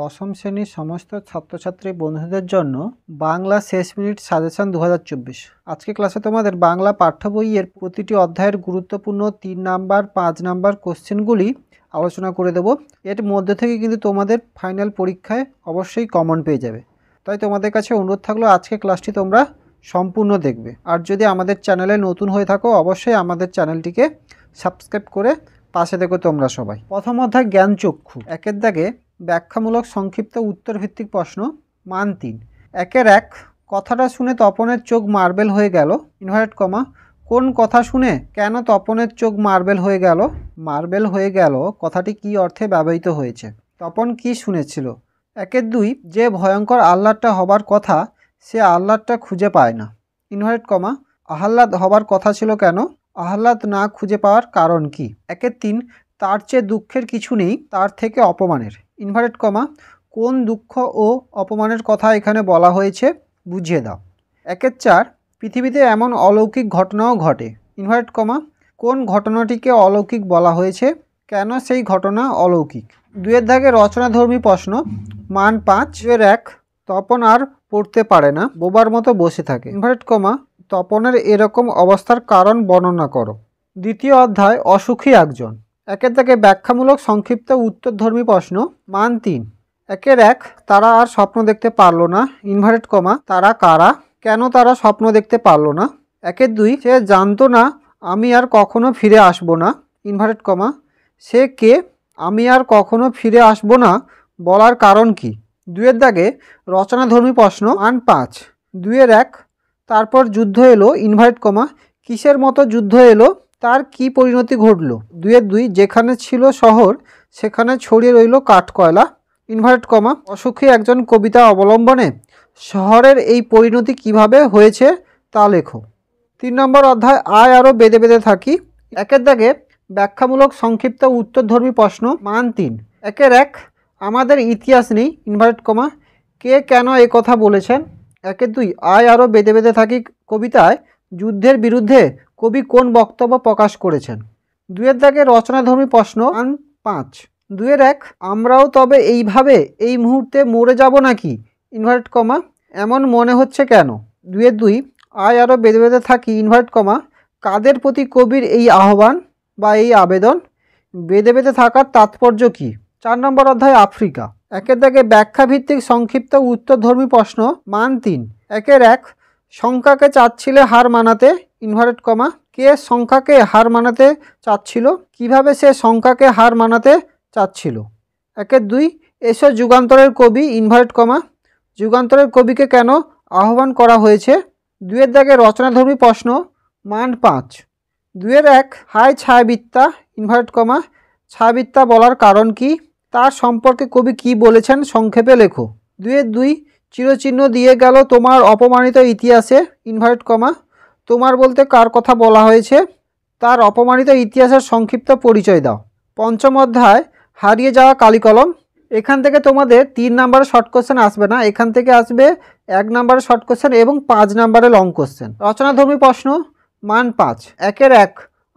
দশম শ্রেণীর সমস্ত ছাত্রছাত্রী বন্ধুদের জন্য বাংলা শেষ মিনিট সাজেশন দু আজকে ক্লাসে তোমাদের বাংলা পাঠ্য বইয়ের প্রতিটি অধ্যায়ের গুরুত্বপূর্ণ তিন নাম্বার পাঁচ নাম্বার কোশ্চেনগুলি আলোচনা করে দেব এর মধ্যে থেকে কিন্তু তোমাদের ফাইনাল পরীক্ষায় অবশ্যই কমন পেয়ে যাবে তাই তোমাদের কাছে অনুরোধ থাকলো আজকে ক্লাসটি তোমরা সম্পূর্ণ দেখবে আর যদি আমাদের চ্যানেলে নতুন হয়ে থাকো অবশ্যই আমাদের চ্যানেলটিকে সাবস্ক্রাইব করে পাশে দেখো তোমরা সবাই প্রথম অধ্যায় জ্ঞানচক্ষু একের দাগে ব্যাখ্যামূলক সংক্ষিপ্ত উত্তরভিত্তিক প্রশ্ন মান তিন একের এক কথাটা শুনে তপনের চোখ মার্বেল হয়ে গেল ইনভার্ট কমা কোন কথা শুনে কেন তপনের চোখ মার্বেল হয়ে গেল মার্বেল হয়ে গেল কথাটি কি অর্থে ব্যবহৃত হয়েছে তপন কি শুনেছিল একের দুই যে ভয়ঙ্কর আহ্লাদটা হবার কথা সে আহ্লাদটা খুঁজে পায় না ইনভার্ট কমা আহ্লাদ হবার কথা ছিল কেন আহ্লাদ না খুঁজে পাওয়ার কারণ কি একের তিন তার চেয়ে দুঃখের কিছু নেই তার থেকে অপমানের ইনভার্টেড কমা কোন দুঃখ ও অপমানের কথা এখানে বলা হয়েছে বুঝিয়ে দাও একের চার পৃথিবীতে এমন অলৌকিক ঘটনাও ঘটে ইনভার্টেড কমা কোন ঘটনাটিকে অলৌকিক বলা হয়েছে কেন সেই ঘটনা অলৌকিক দুয়ের দাগে রচনাধর্মী প্রশ্ন মান পাঁচ এর এক তপন আর পড়তে পারে না বোবার মতো বসে থাকে ইনভার্টেড কমা তপনের এরকম অবস্থার কারণ বর্ণনা করো দ্বিতীয় অধ্যায় অসুখী একজন একের থেকে ব্যাখ্যামূলক সংক্ষিপ্ত উত্তরধর্মী প্রশ্ন মান তিন একের এক তারা আর স্বপ্ন দেখতে পারলো না ইনভার্টেড কমা তারা কারা কেন তারা স্বপ্ন দেখতে পারলো না একের দুই সে জানতো না আমি আর কখনো ফিরে আসবো না ইনভার্টেড কমা সে কে আমি আর কখনো ফিরে আসবো না বলার কারণ কি দুয়ের দাগে রচনাধর্মী প্রশ্ন আন পাঁচ দুয়ের এক তারপর যুদ্ধ এলো ইনভার্ট কমা কিসের মতো যুদ্ধ এলো তার কি পরিণতি ঘটল দুয়ের দুই যেখানে ছিল শহর সেখানে ছড়িয়ে রইল কাঠকয়লা ইনভার্ট কমা অসুখী একজন কবিতা অবলম্বনে শহরের এই পরিণতি কিভাবে হয়েছে তা লেখো তিন নম্বর অধ্যায় আয় আরও বেঁধে বেঁধে থাকি একের দাগে ব্যাখ্যামূলক সংক্ষিপ্ত উত্তরধর্মী প্রশ্ন মান তিন একের এক আমাদের ইতিহাস নেই ইনভার্ট কমা কে কেন এ কথা বলেছেন একের দুই আয় আরও বেঁধে বেঁধে থাকি কবিতায় যুদ্ধের বিরুদ্ধে কবি কোন বক্তব্য প্রকাশ করেছেন দুয়ের দাগে রচনাধর্মী প্রশ্ন পাঁচ দুয়ের এক আমরাও তবে এইভাবে এই মুহূর্তে মরে যাব নাকি ইনভার্ট কমা এমন মনে হচ্ছে কেন দুয়ের দুই আয় আরও বেঁধে বেঁধে থাকি ইনভার্ট কমা কাদের প্রতি কবির এই আহ্বান বা এই আবেদন বেঁধে বেঁধে থাকার তাৎপর্য কী চার নম্বর অধ্যায় আফ্রিকা একের দাগে ব্যাখ্যাভিত্তিক সংক্ষিপ্ত উত্তরধর্মী প্রশ্ন মান তিন একের এক সংখ্যাকে চাচ্ছিলে হার মানাতে ইনভার্টেড কমা কে সংখ্যাকে হার মানাতে চাচ্ছিল কিভাবে সে সংখ্যাকে হার মানাতে চাচ্ছিল একের দুই এসো যুগান্তরের কবি ইনভার্ট কমা যুগান্তরের কবিকে কেন আহ্বান করা হয়েছে দুয়ের দাগে রচনাধর্মী প্রশ্ন মান পাঁচ দুয়ের এক হাই ছায়াবিত্তা ইনভার্ট কমা ছায়াবিত্তা বলার কারণ কি তার সম্পর্কে কবি কি বলেছেন সংক্ষেপে লেখো দুয়ের দুই চিরচিহ্ন দিয়ে গেল তোমার অপমানিত ইতিহাসে ইনভার্ট কমা তোমার বলতে কার কথা বলা হয়েছে তার অপমানিত ইতিহাসের সংক্ষিপ্ত পরিচয় দাও পঞ্চম অধ্যায় হারিয়ে যাওয়া কালিকলম এখান থেকে তোমাদের তিন নাম্বারে শর্ট কোশ্চেন আসবে না এখান থেকে আসবে এক নাম্বারে শর্ট কোশ্চেন এবং পাঁচ নাম্বারে লং কোশ্চেন রচনাধর্মী প্রশ্ন মান পাঁচ একের এক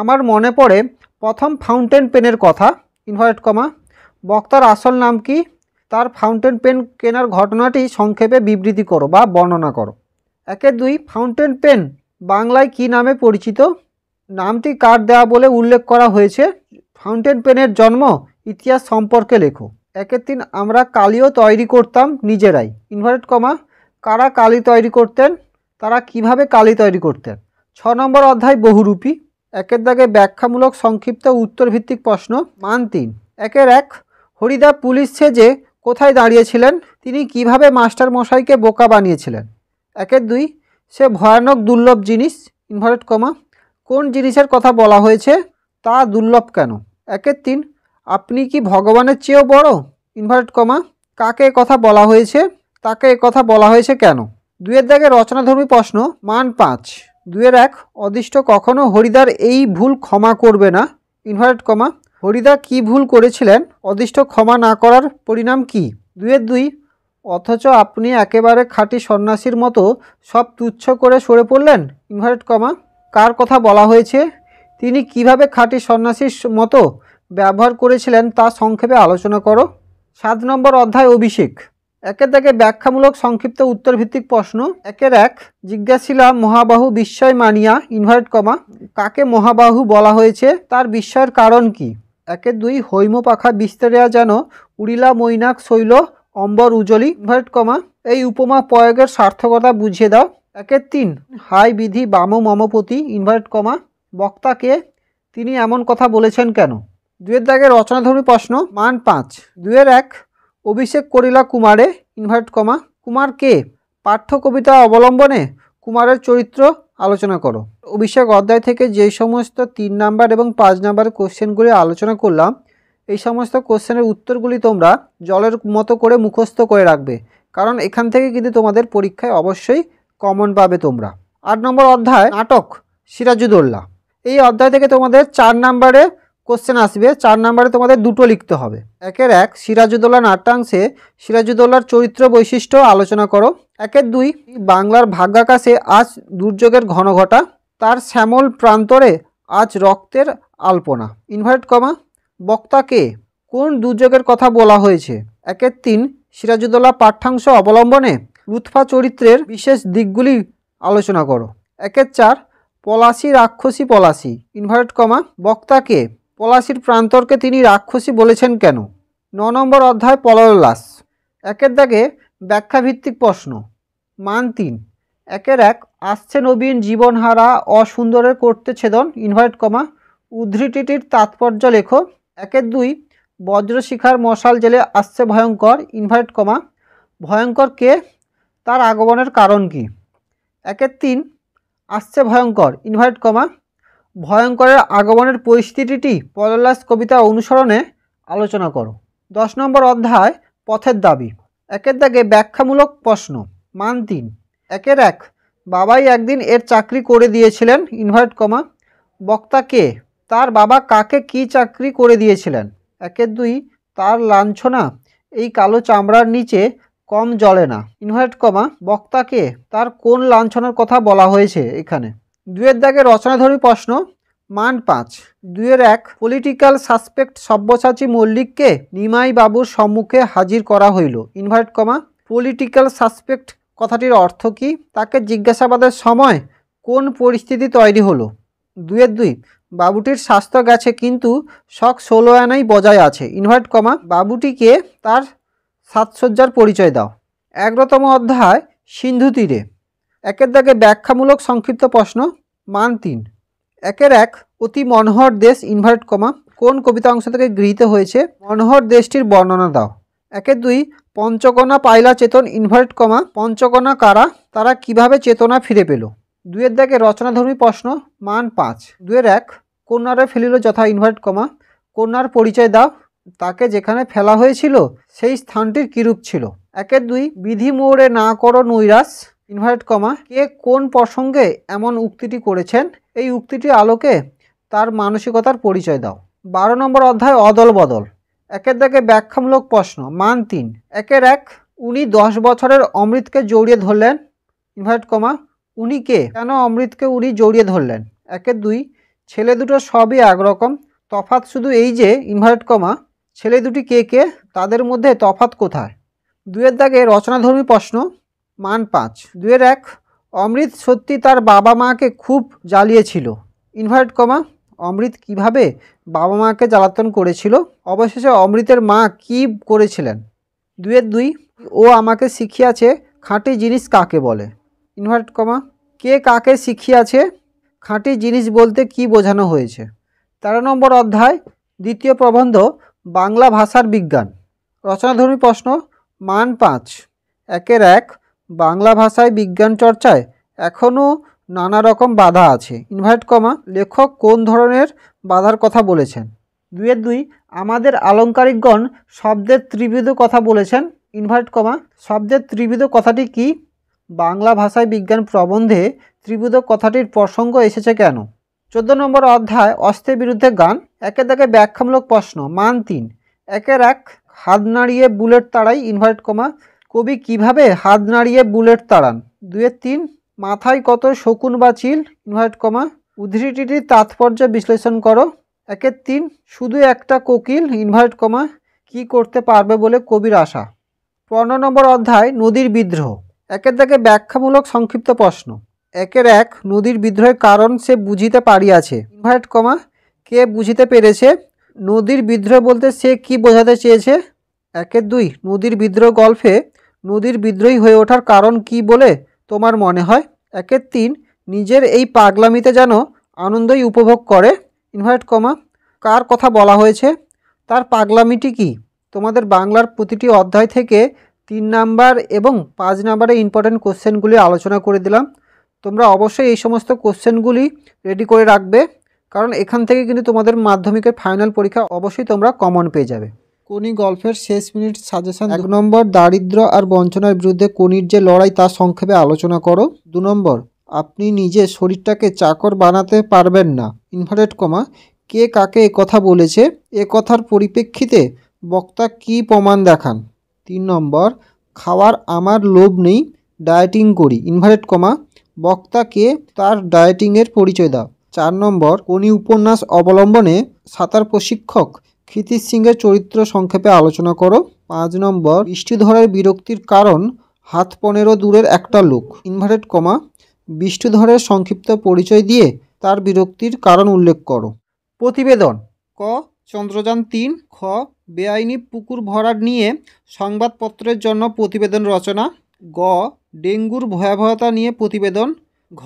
আমার মনে পড়ে প্রথম ফাউন্টেন পেনের কথা ইনভার্ট কমা বক্তার আসল নাম কি তার ফাউন্টেন পেন কেনার ঘটনাটি সংক্ষেপে বিবৃতি করো বা বর্ণনা করো একে দুই ফাউন্টেন পেন বাংলায় কি নামে পরিচিত নামটি কার দেওয়া বলে উল্লেখ করা হয়েছে ফাউন্টেন পেনের জন্ম ইতিহাস সম্পর্কে লেখো একের দিন আমরা কালিও তৈরি করতাম নিজেরাই ইনভার্টেড কমা কারা কালি তৈরি করতেন তারা কিভাবে কালি তৈরি করতেন ছ নম্বর অধ্যায় বহুরূপী একের দাগে ব্যাখ্যামূলক সংক্ষিপ্ত উত্তরভিত্তিক প্রশ্ন মান তিন একের এক হরিদা পুলিশ সেজে কোথায় দাঁড়িয়েছিলেন তিনি কিভাবে মাস্টার মশাইকে বোকা বানিয়েছিলেন একের দুই সে ভয়ানক দুর্লভ জিনিস ইনভার্টেড কমা কোন জিনিসের কথা বলা হয়েছে তা দুর্লভ কেন একের তিন আপনি কি ভগবানের চেয়েও বড় ইনভার্টেড কমা কাকে কথা বলা হয়েছে তাকে কথা বলা হয়েছে কেন দুয়ের দাগে রচনাধর্মী প্রশ্ন মান পাঁচ দুয়ের এক অদৃষ্ট কখনও হরিদার এই ভুল ক্ষমা করবে না ইনভার্টেড কমা হরিদা কি ভুল করেছিলেন অদৃষ্ট ক্ষমা না করার পরিণাম কি দুয়ের দুই অথচ আপনি একেবারে খাঁটি সন্ন্যাসীর মতো সব তুচ্ছ করে সরে পড়লেন ইনভার্ট কমা কার কথা বলা হয়েছে তিনি কিভাবে খাঁটি সন্ন্যাসীর মতো ব্যবহার করেছিলেন তা সংক্ষেপে আলোচনা করো সাত নম্বর অধ্যায় অভিষেক একে তাকে ব্যাখ্যামূলক সংক্ষিপ্ত উত্তরভিত্তিক প্রশ্ন একের এক জিজ্ঞাসিলা মহাবাহু বিস্ময় মানিয়া ইনভার্ট কমা কাকে মহাবাহু বলা হয়েছে তার বিস্ময়ের কারণ কি একে দুই হৈম পাখা বিস্তারিয়া যেন উড়িলা মৈনাক শৈল অম্বর উজলি ইনভার্ট কমা এই উপমা প্রয়োগের সার্থকতা বুঝিয়ে দাও একের তিন হাই বিধি বাম মমপতি ইনভার্ট কমা বক্তাকে তিনি এমন কথা বলেছেন কেন দুয়ের দাগের রচনাধর্মী প্রশ্ন মান পাঁচ দুয়ের এক অভিষেক করিলা কুমারে ইনভার্ট কমা কুমার কে পাঠ্য কবিতা অবলম্বনে কুমারের চরিত্র আলোচনা করো অভিষেক অধ্যায় থেকে যে সমস্ত তিন নাম্বার এবং পাঁচ নাম্বার কোশ্চেনগুলি আলোচনা করলাম এই সমস্ত কোশ্চেনের উত্তরগুলি তোমরা জলের মতো করে মুখস্থ করে রাখবে কারণ এখান থেকে কিন্তু তোমাদের পরীক্ষায় অবশ্যই কমন পাবে তোমরা আট নম্বর অধ্যায় নাটক সিরাজুদোল্লা এই অধ্যায় থেকে তোমাদের চার নাম্বারে কোশ্চেন আসবে চার নাম্বারে তোমাদের দুটো লিখতে হবে একের এক সিরাজুদ্দোল্লা নাট্যাংশে সিরাজুদ্দোল্লার চরিত্র বৈশিষ্ট্য আলোচনা করো একের দুই বাংলার ভাগ্যাকাশে আজ দুর্যোগের ঘন ঘটা তার শ্যামল প্রান্তরে আজ রক্তের আলপনা ইনভার্ট কমা বক্তাকে কোন দুর্যোগের কথা বলা হয়েছে একের তিন সিরাজুদ্দোল্লা পাঠ্যাংশ অবলম্বনে লুৎফা চরিত্রের বিশেষ দিকগুলি আলোচনা করো একের চার পলাশি রাক্ষসী পলাশি ইনভার্ট কমা বক্তাকে পলাশির প্রান্তরকে তিনি রাক্ষসী বলেছেন কেন ন নম্বর অধ্যায় পললাস একের দাগে ব্যাখ্যাভিত্তিক প্রশ্ন মান তিন একের এক আসছে নবীন জীবনহারা অসুন্দরের করতে ছেদন ইনভাইট কমা উদ্ধৃতিটির তাৎপর্য লেখো একের দুই বজ্রশিখার মশাল জেলে আসছে ভয়ঙ্কর ইনভাইট কমা ভয়ঙ্কর কে তার আগমনের কারণ কি একের তিন আসছে ভয়ঙ্কর ইনভাইট কমা ভয়ঙ্করের আগমনের পরিস্থিতিটি পললাস কবিতার অনুসরণে আলোচনা করো দশ নম্বর অধ্যায় পথের দাবি একের দাগে ব্যাখ্যামূলক প্রশ্ন মান তিন একের এক বাবাই একদিন এর চাকরি করে দিয়েছিলেন ইনভার্ট কমা বক্তা কে তার বাবা কাকে কি চাকরি করে দিয়েছিলেন একের দুই তার লাঞ্ছনা এই কালো চামড়ার নিচে কম জলে না ইনভার্ট কমা বক্তাকে তার কোন লাঞ্ছনার কথা বলা হয়েছে এখানে দুয়ের দাগে রচনাধর্মী প্রশ্ন মান পাঁচ দুয়ের এক পলিটিক্যাল সাসপেক্ট সব্যসাচী মল্লিককে নিমাই বাবুর সম্মুখে হাজির করা হইল ইনভার্ট কমা পলিটিক্যাল সাসপেক্ট কথাটির অর্থ কি তাকে জিজ্ঞাসাবাদের সময় কোন পরিস্থিতি তৈরি হলো দুয়ের দুই বাবুটির স্বাস্থ্য গেছে কিন্তু শখ ষোলো আনাই বজায় আছে ইনভার্ট কমা বাবুটিকে তার সাজসজ্জার পরিচয় দাও একরতম অধ্যায় সিন্ধু তীরে একের দাগে ব্যাখ্যামূলক সংক্ষিপ্ত প্রশ্ন মান তিন একের এক অতি মনোহর দেশ ইনভার্ট কমা কোন কবিতা অংশ থেকে গৃহীত হয়েছে মনোহর দেশটির বর্ণনা দাও একের দুই পঞ্চকণা পাইলা চেতন ইনভার্ট কমা পঞ্চকণা কারা তারা কিভাবে চেতনা ফিরে পেল দুয়ের দাগে রচনাধর্মী প্রশ্ন মান পাঁচ দুয়ের এক কন্যারে ফেলিল যথা ইনভার্ট কমা কন্যার পরিচয় দাও তাকে যেখানে ফেলা হয়েছিল সেই স্থানটির কিরূপ ছিল একের দুই বিধি মোড়ে না করো নৈরাস ইনভার্ট কমা কে কোন প্রসঙ্গে এমন উক্তিটি করেছেন এই উক্তিটি আলোকে তার মানসিকতার পরিচয় দাও বারো নম্বর অধ্যায় অদল বদল একের দাগে ব্যাখ্যামূলক প্রশ্ন মান তিন একের এক উনি দশ বছরের অমৃতকে জড়িয়ে ধরলেন ইনভার্ট কমা উনি কে কেন অমৃতকে উনি জড়িয়ে ধরলেন একের দুই ছেলে দুটো সবই একরকম তফাত শুধু এই যে ইনভার্ট কমা ছেলে দুটি কে কে তাদের মধ্যে তফাত কোথায় দুয়ের দাগে রচনাধর্মী প্রশ্ন মান পাঁচ দুয়ের এক অমৃত সত্যি তার বাবা মাকে খুব জ্বালিয়েছিল ইনভার্ট কমা অমৃত কিভাবে বাবা মাকে জ্বালাতন করেছিল অবশেষে অমৃতের মা কি করেছিলেন দুয়ের দুই ও আমাকে শিখিয়াছে খাঁটি জিনিস কাকে বলে ইনভার্ট কমা কে কাকে শিখিয়াছে খাঁটি জিনিস বলতে কি বোঝানো হয়েছে তেরো নম্বর অধ্যায় দ্বিতীয় প্রবন্ধ বাংলা ভাষার বিজ্ঞান রচনাধর্মী প্রশ্ন মান পাঁচ একের এক বাংলা ভাষায় বিজ্ঞান চর্চায় এখনও নানা রকম বাধা আছে ইনভার্ট কমা লেখক কোন ধরনের বাধার কথা বলেছেন দুয়ের দুই আমাদের আলঙ্কারিকগণ শব্দের ত্রিবিধ কথা বলেছেন ইনভার্ট কমা শব্দের ত্রিবিধ কথাটি কি বাংলা ভাষায় বিজ্ঞান প্রবন্ধে ত্রিবিধ কথাটির প্রসঙ্গ এসেছে কেন চোদ্দ নম্বর অধ্যায় অস্ত্রের বিরুদ্ধে গান একে দেখে ব্যাখ্যামূলক প্রশ্ন মান তিন একের এক হাত নাড়িয়ে বুলেট তাড়াই ইনভার্ট কমা কবি কিভাবে হাত নাড়িয়ে বুলেট তাড়ান দুয়ের তিন মাথায় কত শকুন বা চিল ইনভার্ট কমা উদ্ধৃতিটির তাৎপর্য বিশ্লেষণ করো একের তিন শুধু একটা কোকিল ইনভার্ট কমা কি করতে পারবে বলে কবির আশা পনেরো নম্বর অধ্যায় নদীর বিদ্রোহ একের দেখে ব্যাখ্যামূলক সংক্ষিপ্ত প্রশ্ন একের এক নদীর বিদ্রোহের কারণ সে বুঝিতে পারিয়াছে ইনভার্ট কমা কে বুঝিতে পেরেছে নদীর বিদ্রোহ বলতে সে কি বোঝাতে চেয়েছে একের দুই নদীর বিদ্রোহ গল্পে নদীর বিদ্রোহী হয়ে ওঠার কারণ কি বলে তোমার মনে হয় একের তিন নিজের এই পাগলামিতে যেন আনন্দই উপভোগ করে ইনভাইট কমা কার কথা বলা হয়েছে তার পাগলামিটি কি তোমাদের বাংলার প্রতিটি অধ্যায় থেকে তিন নাম্বার এবং পাঁচ নাম্বারে ইম্পর্ট্যান্ট কোশ্চেনগুলি আলোচনা করে দিলাম তোমরা অবশ্যই এই সমস্ত কোশ্চেনগুলি রেডি করে রাখবে কারণ এখান থেকে কিন্তু তোমাদের মাধ্যমিকের ফাইনাল পরীক্ষা অবশ্যই তোমরা কমন পেয়ে যাবে কোনি গল্পের শেষ মিনিট সাজেশন এক নম্বর দারিদ্র আর বঞ্চনার বিরুদ্ধে কোনির যে লড়াই তা সংক্ষেপে আলোচনা করো দু নম্বর আপনি নিজে শরীরটাকে চাকর বানাতে পারবেন না ইনভার্টেড কমা কে কাকে কথা বলেছে এ কথার পরিপ্রেক্ষিতে বক্তা কি প্রমাণ দেখান তিন নম্বর খাওয়ার আমার লোভ নেই ডায়েটিং করি ইনভার্টেড কমা বক্তাকে তার ডায়েটিংয়ের পরিচয় দাও চার নম্বর কোনি উপন্যাস অবলম্বনে সাঁতার প্রশিক্ষক ক্ষিতি সিংহের চরিত্র সংক্ষেপে আলোচনা করো পাঁচ নম্বর বৃষ্টিধরের বিরক্তির কারণ হাত পনেরো দূরের একটা লোক ইনভার্টেড কমা বৃষ্টিধরের সংক্ষিপ্ত পরিচয় দিয়ে তার বিরক্তির কারণ উল্লেখ করো প্রতিবেদন ক চন্দ্রযান তিন খ বেআইনি পুকুর ভরাট নিয়ে সংবাদপত্রের জন্য প্রতিবেদন রচনা গ ডেঙ্গুর ভয়াবহতা নিয়ে প্রতিবেদন ঘ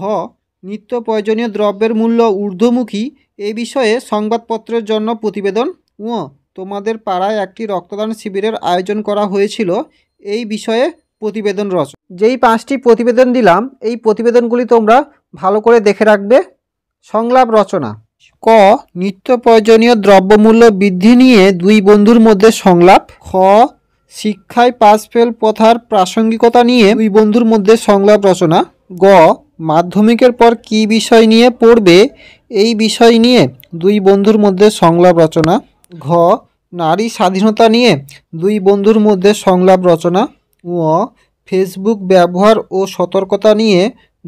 নিত্য প্রয়োজনীয় দ্রব্যের মূল্য ঊর্ধ্বমুখী এ বিষয়ে সংবাদপত্রের জন্য প্রতিবেদন ও তোমাদের পাড়ায় একটি রক্তদান শিবিরের আয়োজন করা হয়েছিল এই বিষয়ে প্রতিবেদন রচ যেই পাঁচটি প্রতিবেদন দিলাম এই প্রতিবেদনগুলি তোমরা ভালো করে দেখে রাখবে সংলাপ রচনা ক নিত্য প্রয়োজনীয় দ্রব্যমূল্য বৃদ্ধি নিয়ে দুই বন্ধুর মধ্যে সংলাপ খ শিক্ষায় পাস ফেল প্রথার প্রাসঙ্গিকতা নিয়ে দুই বন্ধুর মধ্যে সংলাপ রচনা গ মাধ্যমিকের পর কি বিষয় নিয়ে পড়বে এই বিষয় নিয়ে দুই বন্ধুর মধ্যে সংলাপ রচনা ঘ নারী স্বাধীনতা নিয়ে দুই বন্ধুর মধ্যে সংলাপ রচনা ও ফেসবুক ব্যবহার ও সতর্কতা নিয়ে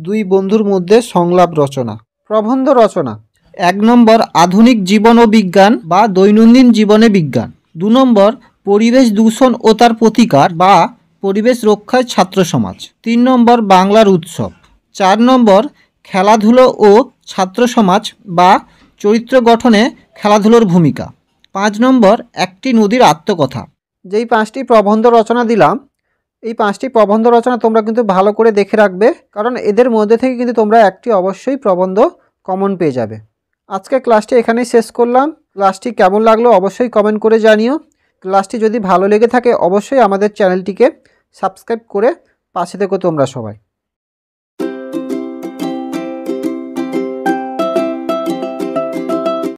দুই বন্ধুর মধ্যে সংলাপ রচনা প্রবন্ধ রচনা এক নম্বর আধুনিক জীবন ও বিজ্ঞান বা দৈনন্দিন জীবনে বিজ্ঞান দু নম্বর পরিবেশ দূষণ ও তার প্রতিকার বা পরিবেশ রক্ষায় ছাত্র সমাজ তিন নম্বর বাংলার উৎসব চার নম্বর খেলাধুলো ও ছাত্র সমাজ বা চরিত্র গঠনে খেলাধুলোর ভূমিকা পাঁচ নম্বর একটি নদীর আত্মকথা যেই পাঁচটি প্রবন্ধ রচনা দিলাম এই পাঁচটি প্রবন্ধ রচনা তোমরা কিন্তু ভালো করে দেখে রাখবে কারণ এদের মধ্যে থেকে কিন্তু তোমরা একটি অবশ্যই প্রবন্ধ কমন পেয়ে যাবে আজকে ক্লাসটি এখানেই শেষ করলাম ক্লাসটি কেমন লাগলো অবশ্যই কমেন্ট করে জানিও ক্লাসটি যদি ভালো লেগে থাকে অবশ্যই আমাদের চ্যানেলটিকে সাবস্ক্রাইব করে পাশে দেখো তোমরা সবাই